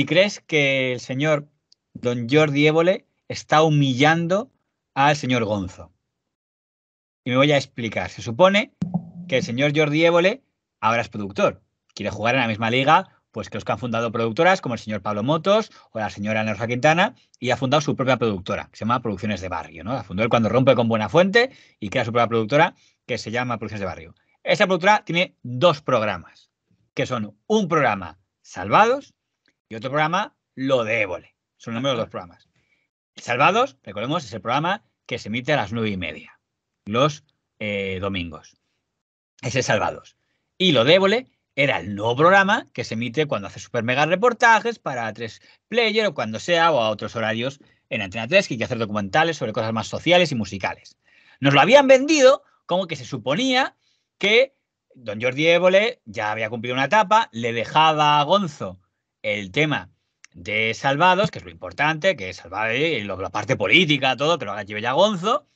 ¿Y crees que el señor don Jordi Évole está humillando al señor Gonzo. Y me voy a explicar. Se supone que el señor Jordi Évole ahora es productor. Quiere jugar en la misma liga pues que los que han fundado productoras como el señor Pablo Motos o la señora Ana Quintana y ha fundado su propia productora, que se llama Producciones de Barrio, ¿no? La fundó él cuando rompe con Buena Fuente y crea su propia productora que se llama Producciones de Barrio. Esa productora tiene dos programas, que son un programa Salvados y otro programa, Lo de Son los números de programas. Salvados, recordemos, es el programa que se emite a las nueve y media, los eh, domingos. Ese es Salvados. Y Lo de era el nuevo programa que se emite cuando hace super mega reportajes para tres player o cuando sea o a otros horarios en Antena 3 que hay que hacer documentales sobre cosas más sociales y musicales. Nos lo habían vendido como que se suponía que don Jordi Évole ya había cumplido una etapa, le dejaba a Gonzo el tema de Salvados, que es lo importante, que es eh, la parte política, todo, que lo haga Chivella Gonzo,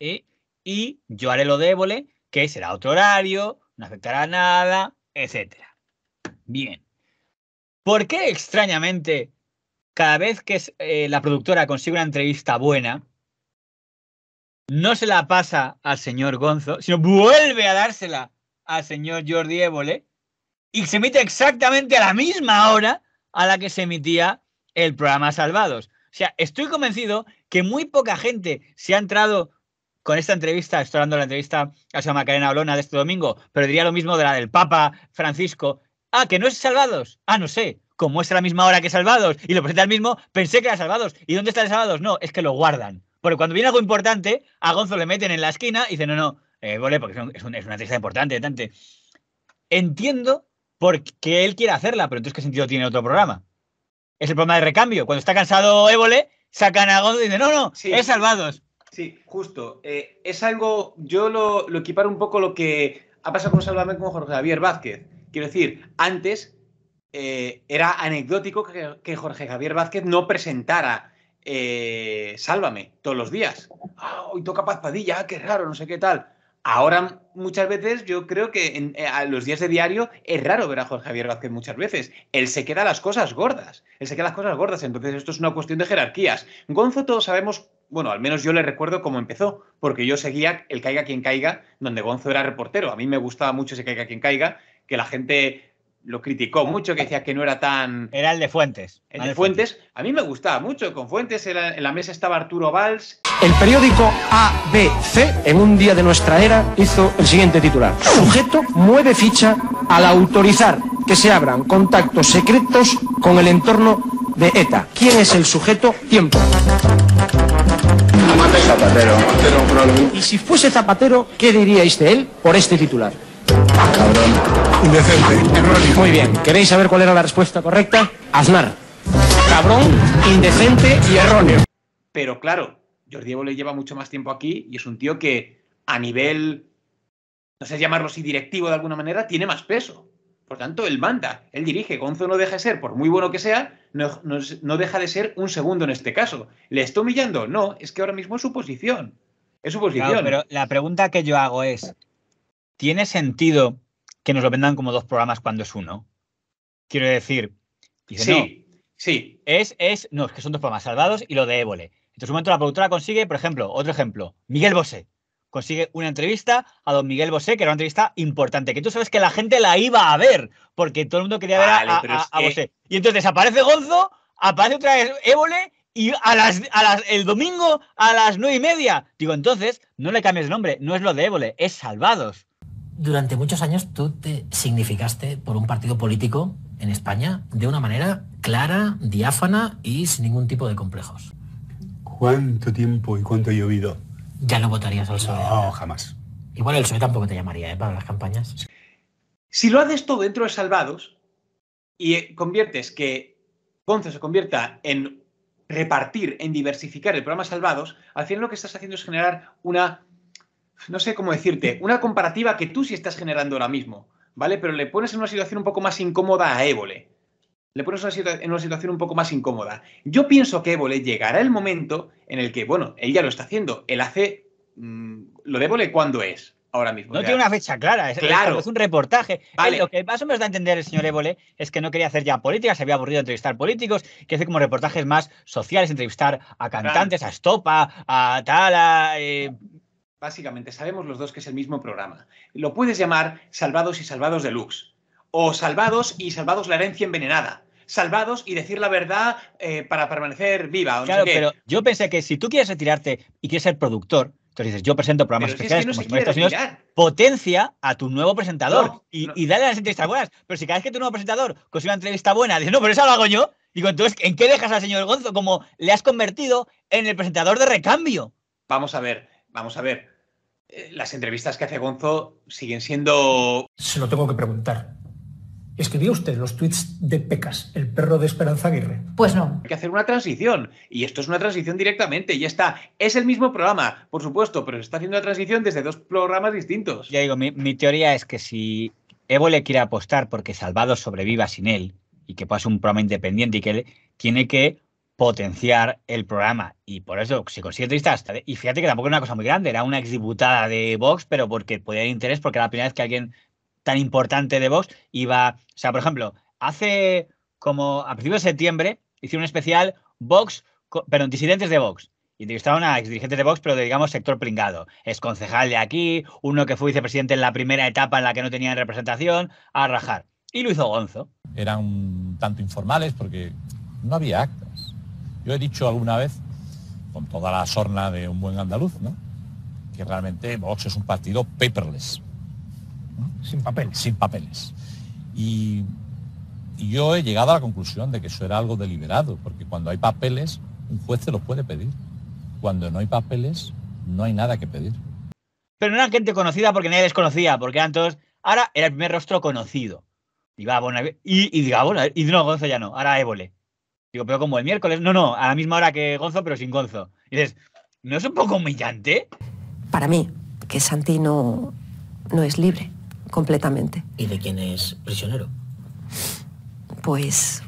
eh, y yo haré lo de que será otro horario, no afectará nada, etcétera, Bien. ¿Por qué extrañamente cada vez que eh, la productora consigue una entrevista buena, no se la pasa al señor Gonzo, sino vuelve a dársela al señor Jordi Évole y se emite exactamente a la misma hora a la que se emitía el programa Salvados. O sea, estoy convencido que muy poca gente se ha entrado con esta entrevista, estoy hablando la entrevista a San Macarena Olona de este domingo, pero diría lo mismo de la del Papa Francisco. Ah, que no es Salvados. Ah, no sé. Como es a la misma hora que Salvados y lo presenta el mismo, pensé que era Salvados. ¿Y dónde está el Salvados? No, es que lo guardan. Porque cuando viene algo importante, a Gonzo le meten en la esquina y dicen, no, no, eh, porque es, una entrevista importante, tante. Entiendo porque él quiere hacerla, pero entonces ¿qué sentido tiene otro programa? Es el programa de recambio. Cuando está cansado Évole, sacan a Godo y dicen, no, no, es salvados. Sí, justo. Eh, es algo, yo lo, lo, equiparo un poco lo que ha pasado con Salvame con Jorge Javier Vázquez. Quiero decir, antes eh, era anecdótico que, Jorge Javier Vázquez no presentara eh, Sálvame todos los días. Ah, hoy toca Paz Padilla, ah, qué raro, no sé qué tal. Ahora, muchas veces, yo creo que en, eh, a los días de diario es raro ver a Jorge Javier Vázquez muchas veces. Él se queda las cosas gordas. Él se queda las cosas gordas. Entonces, esto es una cuestión de jerarquías. Gonzo, todos sabemos, bueno, al menos yo le recuerdo cómo empezó, porque yo seguía el Caiga quien caiga, donde Gonzo era reportero. A mí me gustaba mucho ese Caiga quien caiga, que la gente lo criticó mucho, que decía que no era tan... Era el de Fuentes. El de Fuentes. A mí me gustaba mucho. Con Fuentes en la mesa estaba Arturo Valls. El periódico ABC, en un día de nuestra era, hizo el siguiente titular. Sujeto mueve ficha al autorizar que se abran contactos secretos con el entorno de ETA. ¿Quién es el sujeto? Tiempo. Zapatero. Y si fuese Zapatero, ¿qué diríais de este él por este titular? Ah, Indecente. Erróneo. Muy bien. ¿Queréis saber cuál era la respuesta correcta? Aznar. Cabrón, indecente y erróneo. Pero claro, Jordi le lleva mucho más tiempo aquí y es un tío que a nivel, no sé llamarlo si directivo de alguna manera, tiene más peso. Por tanto, él manda, él dirige. Gonzo no deja de ser, por muy bueno que sea, no, deja de ser un segundo en este caso. ¿Le está humillando? No, es que ahora mismo es su posición. Es su posición. pero la pregunta que yo hago es: ¿tiene sentido que nos lo vendan como dos programas cuando es uno. Quiero decir, sí, sí. Es, es, no, es que son dos programas, Salvados y lo de Évole. En un momento la productora consigue, por ejemplo, otro ejemplo, Miguel Bosé. Consigue una entrevista a don Miguel Bosé, que era una entrevista importante, que tú sabes que la gente la iba a ver, porque todo el mundo quería ver a, Bosé. Y entonces aparece Gonzo, aparece otra vez Évole y las, el domingo a las nueve y media. Digo, entonces, no le cambies el nombre, no es lo de Évole, es Salvados durante muchos años tú te significaste por un partido político en España de una manera clara, diáfana y sin ningún tipo de complejos. ¿Cuánto tiempo y cuánto ha llovido? Ya no votarías al PSOE. No, jamás. Igual el PSOE tampoco te llamaría ¿eh? para las campañas. Si lo haces todo dentro de Salvados y eh, conviertes que Ponce se convierta en repartir, en diversificar el programa Salvados, al final lo que estás haciendo es generar una no sé cómo decirte, una comparativa que tú sí estás generando ahora mismo, ¿vale? Pero le pones en una situación un poco más incómoda a Évole. Le pones en una situación un poco más incómoda. Yo pienso que Évole llegará el momento en el que, bueno, él ya lo está haciendo. Él hace. Mm, lo de Évole, ¿cuándo es? ahora mismo. No tiene una fecha clara, es, claro. es un reportaje. lo que más o menos da a entender el señor Évole es que no quería hacer ya política, se había aburrido entrevistar políticos, que hace como reportajes más sociales, entrevistar a cantantes, a estopa, a tal, a eh, Básicamente sabemos los dos que es el mismo programa. Lo puedes llamar Salvados y Salvados Deluxe. O Salvados y Salvados la herencia envenenada. Salvados y decir la verdad eh, para permanecer viva. claro, pero yo pensé que si tú quieres retirarte y quieres ser productor, entonces dices, yo presento programas especiales potencia a tu nuevo presentador y, dale a las entrevistas buenas. Pero si cada vez que tu nuevo presentador consigue una entrevista buena, dices, no, pero eso lo hago yo. Digo, entonces, ¿en qué dejas al señor Gonzo? Como le has convertido en el presentador de recambio. Vamos a ver, vamos a ver, eh, las entrevistas que hace Gonzo siguen siendo... Se lo tengo que preguntar. ¿Escribió usted los tweets de Pecas, el perro de Esperanza Aguirre? Pues no. Hay que hacer una transición. Y esto es una transición directamente. Ya está. Es el mismo programa, por supuesto, pero se está haciendo una transición desde dos programas distintos. Ya digo, mi, teoría es que si Evo le quiere apostar porque Salvado sobreviva sin él y que pueda ser un programa independiente y que él tiene que potenciar el programa. Y por eso, si consigue y fíjate que tampoco era una cosa muy grande, era una exdiputada de Vox, pero porque podía haber interés, porque era la primera vez que alguien tan importante de Vox iba. O sea, por ejemplo, hace como a principios de septiembre hicieron un especial Vox, pero disidentes de Vox. Y entrevistaron a exdirigentes de Vox, pero de, digamos, sector pringado. Es concejal de aquí, uno que fue vicepresidente en la primera etapa en la que no tenían representación, a rajar. Y lo hizo Gonzo. Eran tanto informales porque no había acta yo he dicho alguna vez, con toda la sorna de un buen andaluz, que realmente Vox es un partido paperless. Sin papeles. Sin papeles. Y, yo he llegado a la conclusión de que eso era algo deliberado, porque cuando hay papeles, un juez se los puede pedir. Cuando no hay papeles, no hay nada que pedir. Pero no eran gente conocida porque nadie desconocía, porque antes Ahora era el primer rostro conocido. Y, va, bueno, y, y, digamos, y no, Gonzo ya no, ahora Évole. Digo, pero como el miércoles, no, no, a la misma hora que Gonzo, pero sin Gonzo. Y dices, ¿no es un poco humillante? Para mí, que Santi no, es libre completamente. ¿Y de quién es prisionero? Pues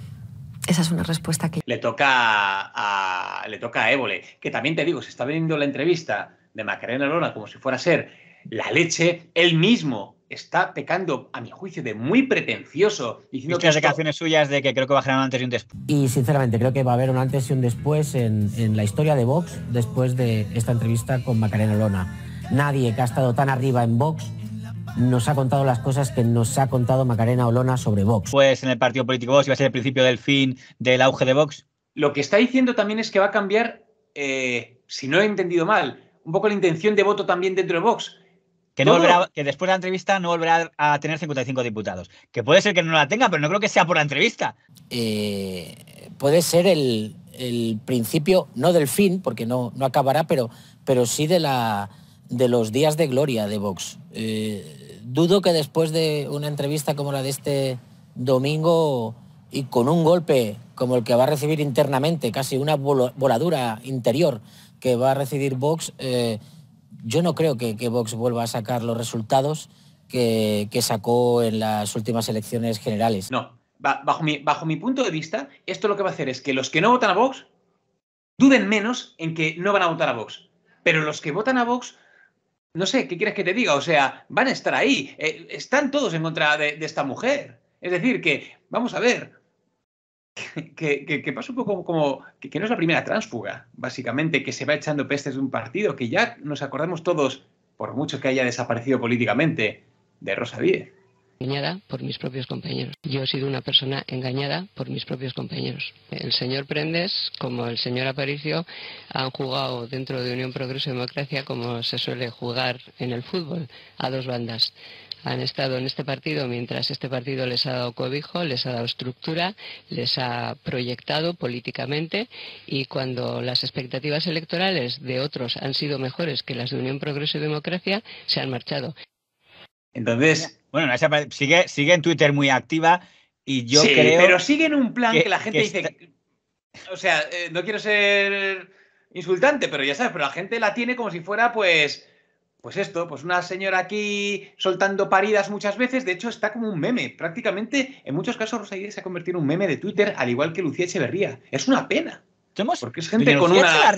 esa es una respuesta que... Le toca a, le toca a Évole, que también te digo, se está viendo la entrevista de Macarena Lona como si fuera a ser la leche, él mismo está pecando, a mi juicio, de muy pretencioso. Diciendo que declaraciones suyas de que creo que va a generar un antes y un después. Y sinceramente, creo que va a haber un antes y un después en, la historia de Vox después de esta entrevista con Macarena Olona. Nadie que ha estado tan arriba en Vox nos ha contado las cosas que nos ha contado Macarena Olona sobre Vox. Pues en el partido político Vox iba a ser el principio del fin del auge de Vox. Lo que está diciendo también es que va a cambiar, eh, si no he entendido mal, un poco la intención de voto también dentro de Vox que, no, volverá, después de la entrevista no volverá a tener 55 diputados. Que puede ser que no la tenga, pero no creo que sea por la entrevista. Eh, puede ser el, el, principio, no del fin, porque no, no acabará, pero, pero sí de, la, de los días de gloria de Vox. Eh, dudo que después de una entrevista como la de este domingo y con un golpe como el que va a recibir internamente, casi una voladura interior que va a recibir Vox, eh, yo no creo que, Vox vuelva a sacar los resultados que, sacó en las últimas elecciones generales. No, bajo mi, punto de vista, esto lo que va a hacer es que los que no votan a Vox duden menos en que no van a votar a Vox. Pero los que votan a Vox, no sé, ¿qué quieres que te diga? O sea, van a estar ahí. Eh, están todos en contra de esta mujer. Es decir, que, vamos a ver, que, pasa un poco como que, no es la primera transfuga, básicamente, que se va echando pestes de un partido, que ya nos acordamos todos, por mucho que haya desaparecido políticamente, de Rosa Engañada por mis propios compañeros. Yo he sido una persona engañada por mis propios compañeros. El señor Prendes, como el señor Aparicio, han jugado dentro de Unión Progreso y Democracia como se suele jugar en el fútbol, a dos bandas han estado en este partido mientras este partido les ha dado cobijo, les ha dado estructura, les ha proyectado políticamente y cuando las expectativas electorales de otros han sido mejores que las de Unión Progreso y Democracia, se han marchado. Entonces, bueno, sigue, sigue en Twitter muy activa y yo sí, Pero sigue en un plan que, la gente dice. O sea, eh, no quiero ser insultante, pero ya sabes, pero la gente la tiene como si fuera, pues pues esto, pues una señora aquí soltando paridas muchas veces, de hecho está como un meme, prácticamente en muchos casos Rosaire se ha convertido en un meme de Twitter, al igual que Lucía Echeverría. Es una pena. porque es gente con una...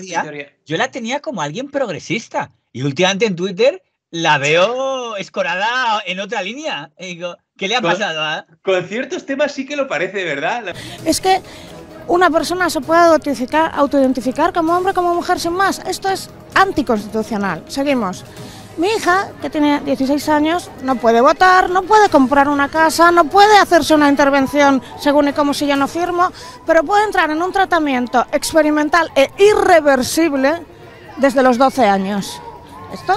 Yo la tenía como alguien progresista y últimamente en Twitter la veo escorada en otra línea. digo, ¿qué le ha pasado? Ah? Con ciertos temas sí que lo parece, ¿verdad? Es que una persona se puede autoidentificar, como hombre como mujer sin más. Esto es anticonstitucional. Seguimos. Mi hija, que tiene 16 años, no puede votar, no puede comprar una casa, no puede hacerse una intervención según y como si yo no firmo, pero puede entrar en un tratamiento experimental e irreversible desde los 12 años. Esto,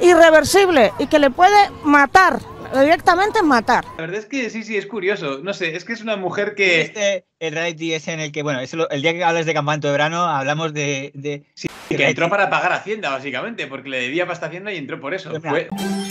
irreversible, y que le puede matar directamente matar. La verdad es que sí, sí, es curioso. No sé, es que es una mujer que. Este el reality es en el que, bueno, el día que hablas de campamento de verano, hablamos de. que entró para pagar Hacienda, básicamente, porque le debía pasta Hacienda y entró por eso. Pues Fue...